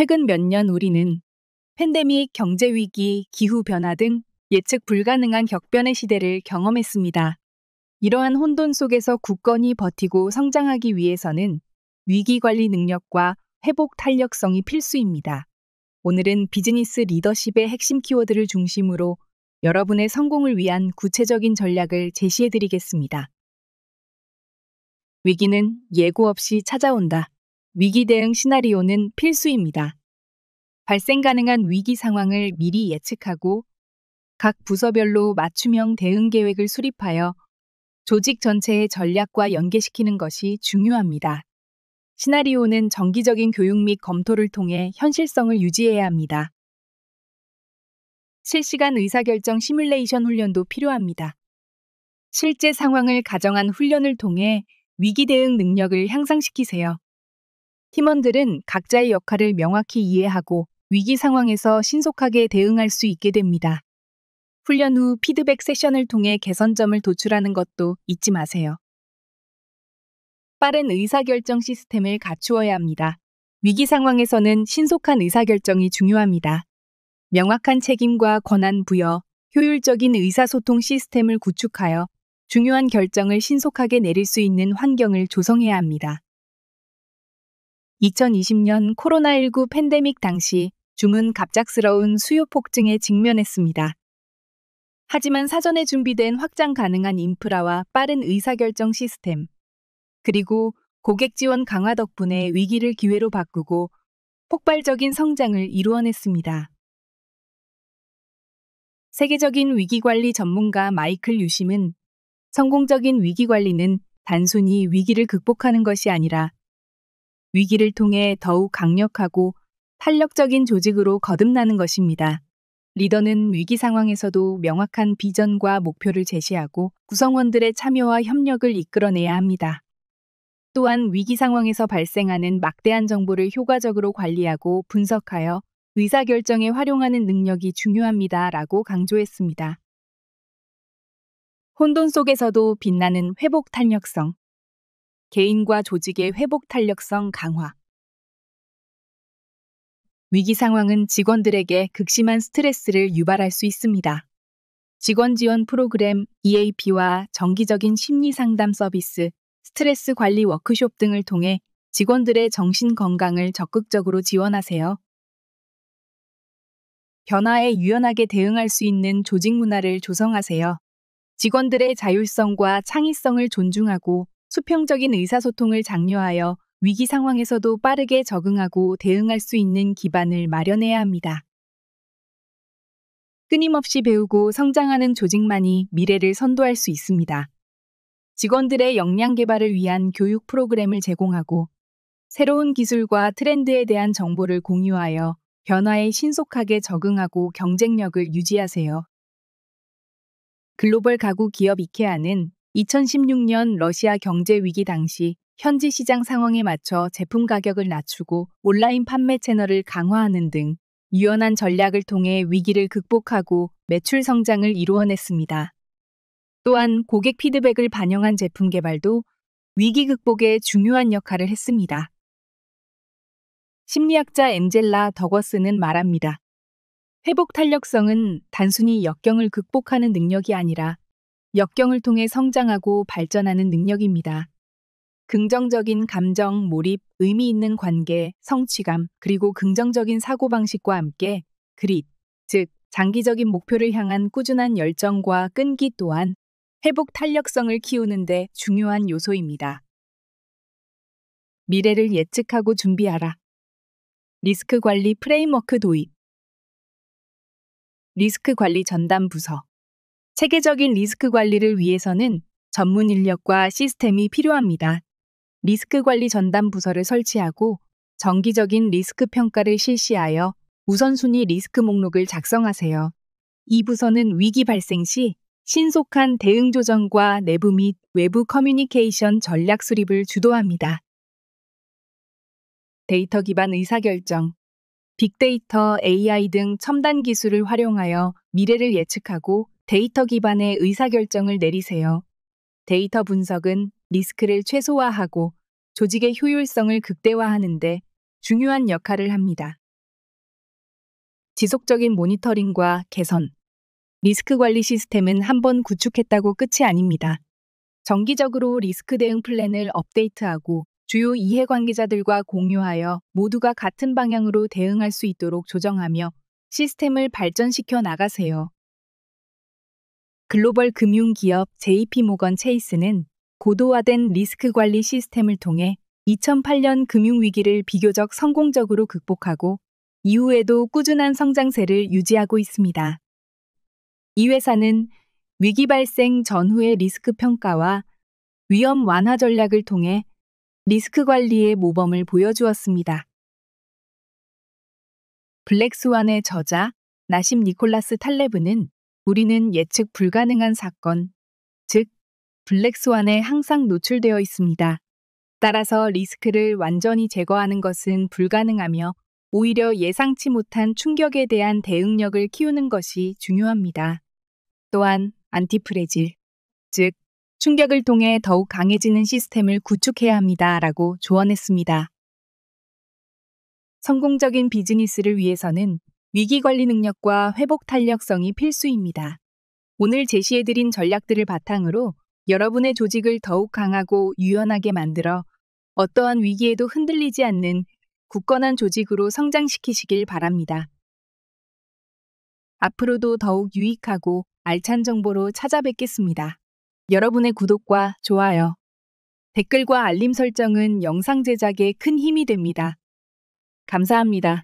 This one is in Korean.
최근 몇 년 우리는 팬데믹, 경제위기, 기후변화 등 예측 불가능한 격변의 시대를 경험했습니다. 이러한 혼돈 속에서 굳건히 버티고 성장하기 위해서는 위기 관리 능력과 회복 탄력성이 필수입니다. 오늘은 비즈니스 리더십의 핵심 키워드를 중심으로 여러분의 성공을 위한 구체적인 전략을 제시해 드리겠습니다. 위기는 예고 없이 찾아온다. 위기 대응 시나리오는 필수입니다. 발생 가능한 위기 상황을 미리 예측하고 각 부서별로 맞춤형 대응 계획을 수립하여 조직 전체의 전략과 연계시키는 것이 중요합니다. 시나리오는 정기적인 교육 및 검토를 통해 현실성을 유지해야 합니다. 실시간 의사결정 시뮬레이션 훈련도 필요합니다. 실제 상황을 가정한 훈련을 통해 위기 대응 능력을 향상시키세요. 팀원들은 각자의 역할을 명확히 이해하고 위기 상황에서 신속하게 대응할 수 있게 됩니다. 훈련 후 피드백 세션을 통해 개선점을 도출하는 것도 잊지 마세요. 빠른 의사결정 시스템을 갖추어야 합니다. 위기 상황에서는 신속한 의사결정이 중요합니다. 명확한 책임과 권한 부여, 효율적인 의사소통 시스템을 구축하여 중요한 결정을 신속하게 내릴 수 있는 환경을 조성해야 합니다. 2020년 코로나19 팬데믹 당시 줌은 갑작스러운 수요 폭증에 직면했습니다. 하지만 사전에 준비된 확장 가능한 인프라와 빠른 의사결정 시스템, 그리고 고객 지원 강화 덕분에 위기를 기회로 바꾸고 폭발적인 성장을 이루어냈습니다. 세계적인 위기관리 전문가 마이클 유심은 성공적인 위기관리는 단순히 위기를 극복하는 것이 아니라 위기를 통해 더욱 강력하고 탄력적인 조직으로 거듭나는 것입니다. 리더는 위기 상황에서도 명확한 비전과 목표를 제시하고 구성원들의 참여와 협력을 이끌어내야 합니다. 또한 위기 상황에서 발생하는 막대한 정보를 효과적으로 관리하고 분석하여 의사결정에 활용하는 능력이 중요합니다. 라고 강조했습니다. 혼돈 속에서도 빛나는 회복 탄력성. 개인과 조직의 회복 탄력성 강화. 위기 상황은 직원들에게 극심한 스트레스를 유발할 수 있습니다. 직원 지원 프로그램 EAP와 정기적인 심리 상담 서비스, 스트레스 관리 워크숍 등을 통해 직원들의 정신 건강을 적극적으로 지원하세요. 변화에 유연하게 대응할 수 있는 조직 문화를 조성하세요. 직원들의 자율성과 창의성을 존중하고 수평적인 의사소통을 장려하여 위기 상황에서도 빠르게 적응하고 대응할 수 있는 기반을 마련해야 합니다. 끊임없이 배우고 성장하는 조직만이 미래를 선도할 수 있습니다. 직원들의 역량 개발을 위한 교육 프로그램을 제공하고 새로운 기술과 트렌드에 대한 정보를 공유하여 변화에 신속하게 적응하고 경쟁력을 유지하세요. 글로벌 가구 기업 이케아는 2016년 러시아 경제 위기 당시 현지 시장 상황에 맞춰 제품 가격을 낮추고 온라인 판매 채널을 강화하는 등 유연한 전략을 통해 위기를 극복하고 매출 성장을 이루어냈습니다. 또한 고객 피드백을 반영한 제품 개발도 위기 극복에 중요한 역할을 했습니다. 심리학자 엔젤라 더거스는 말합니다. 회복 탄력성은 단순히 역경을 극복하는 능력이 아니라 역경을 통해 성장하고 발전하는 능력입니다. 긍정적인 감정, 몰입, 의미 있는 관계, 성취감, 그리고 긍정적인 사고방식과 함께 그릿, 즉, 장기적인 목표를 향한 꾸준한 열정과 끈기 또한 회복 탄력성을 키우는데 중요한 요소입니다. 미래를 예측하고 준비하라. 리스크 관리 프레임워크 도입. 리스크 관리 전담 부서. 체계적인 리스크 관리를 위해서는 전문 인력과 시스템이 필요합니다. 리스크 관리 전담 부서를 설치하고 정기적인 리스크 평가를 실시하여 우선순위 리스크 목록을 작성하세요. 이 부서는 위기 발생 시 신속한 대응 조정과 내부 및 외부 커뮤니케이션 전략 수립을 주도합니다. 데이터 기반 의사결정 빅데이터, AI 등 첨단 기술을 활용하여 미래를 예측하고 데이터 기반의 의사결정을 내리세요. 데이터 분석은 리스크를 최소화하고 조직의 효율성을 극대화하는데 중요한 역할을 합니다. 지속적인 모니터링과 개선. 리스크 관리 시스템은 한 번 구축했다고 끝이 아닙니다. 정기적으로 리스크 대응 플랜을 업데이트하고 주요 이해관계자들과 공유하여 모두가 같은 방향으로 대응할 수 있도록 조정하며 시스템을 발전시켜 나가세요. 글로벌 금융기업 JP모건 체이스는 고도화된 리스크 관리 시스템을 통해 2008년 금융위기를 비교적 성공적으로 극복하고 이후에도 꾸준한 성장세를 유지하고 있습니다. 이 회사는 위기 발생 전후의 리스크 평가와 위험 완화 전략을 통해 리스크 관리의 모범을 보여주었습니다. 블랙스완의 저자 나심 니콜라스 탈레브는 우리는 예측 불가능한 사건, 즉 블랙스완에 항상 노출되어 있습니다. 따라서 리스크를 완전히 제거하는 것은 불가능하며 오히려 예상치 못한 충격에 대한 대응력을 키우는 것이 중요합니다. 또한 안티프레질, 즉 충격을 통해 더욱 강해지는 시스템을 구축해야 합니다. 라고 조언했습니다. 성공적인 비즈니스를 위해서는 위기관리 능력과 회복 탄력성이 필수입니다. 오늘 제시해드린 전략들을 바탕으로 여러분의 조직을 더욱 강하고 유연하게 만들어 어떠한 위기에도 흔들리지 않는 굳건한 조직으로 성장시키시길 바랍니다. 앞으로도 더욱 유익하고 알찬 정보로 찾아뵙겠습니다. 여러분의 구독과 좋아요, 댓글과 알림 설정은 영상 제작에 큰 힘이 됩니다. 감사합니다.